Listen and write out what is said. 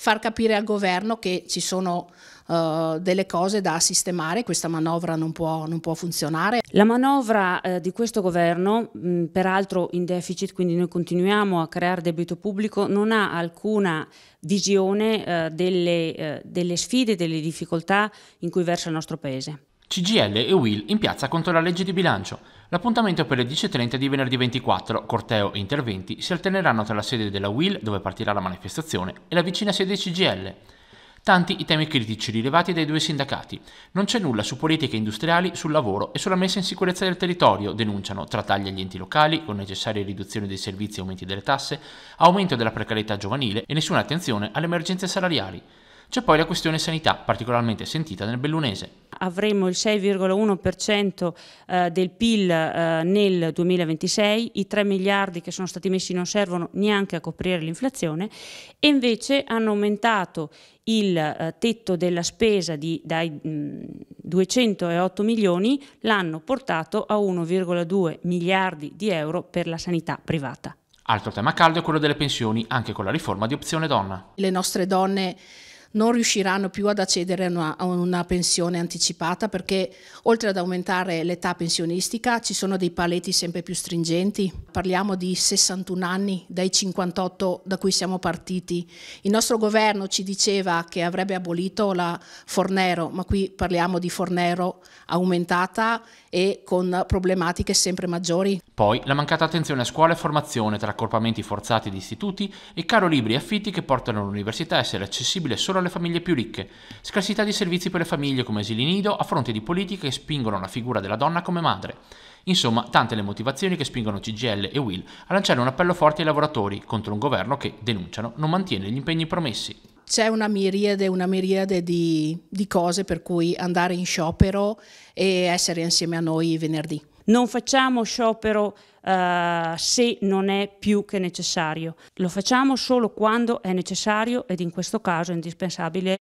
far capire al governo che ci sono uh, delle cose da sistemare, questa manovra non può, non può funzionare. La manovra eh, di questo governo, mh, peraltro in deficit, quindi noi continuiamo a creare debito pubblico, non ha alcuna visione eh, delle, eh, delle sfide, delle difficoltà in cui versa il nostro Paese. CGL e Will in piazza contro la legge di bilancio. L'appuntamento per le 10.30 di venerdì 24, corteo e interventi si alterneranno tra la sede della WIL, dove partirà la manifestazione, e la vicina sede CGL. Tanti i temi critici rilevati dai due sindacati. Non c'è nulla su politiche industriali, sul lavoro e sulla messa in sicurezza del territorio, denunciano, tra tagli agli enti locali, con necessarie riduzioni dei servizi e aumenti delle tasse, aumento della precarietà giovanile e nessuna attenzione alle emergenze salariali. C'è poi la questione sanità, particolarmente sentita nel bellunese. Avremo il 6,1% eh, del PIL eh, nel 2026, i 3 miliardi che sono stati messi non servono neanche a coprire l'inflazione e invece hanno aumentato il eh, tetto della spesa di, dai 208 mm, milioni, l'hanno portato a 1,2 miliardi di euro per la sanità privata. Altro tema caldo è quello delle pensioni, anche con la riforma di opzione donna. Le nostre donne non riusciranno più ad accedere a una, a una pensione anticipata perché oltre ad aumentare l'età pensionistica ci sono dei paletti sempre più stringenti. Parliamo di 61 anni dai 58 da cui siamo partiti. Il nostro governo ci diceva che avrebbe abolito la Fornero, ma qui parliamo di Fornero aumentata e con problematiche sempre maggiori. Poi la mancata attenzione a scuola e formazione tra accorpamenti forzati di istituti e caro libri e affitti che portano l'università a essere accessibile solo alle famiglie più ricche, scarsità di servizi per le famiglie come asili nido a fronte di politiche che spingono la figura della donna come madre. Insomma, tante le motivazioni che spingono CGL e Will a lanciare un appello forte ai lavoratori contro un governo che, denunciano, non mantiene gli impegni promessi. C'è una miriade, una miriade di, di cose per cui andare in sciopero e essere insieme a noi venerdì. Non facciamo sciopero uh, se non è più che necessario, lo facciamo solo quando è necessario ed in questo caso è indispensabile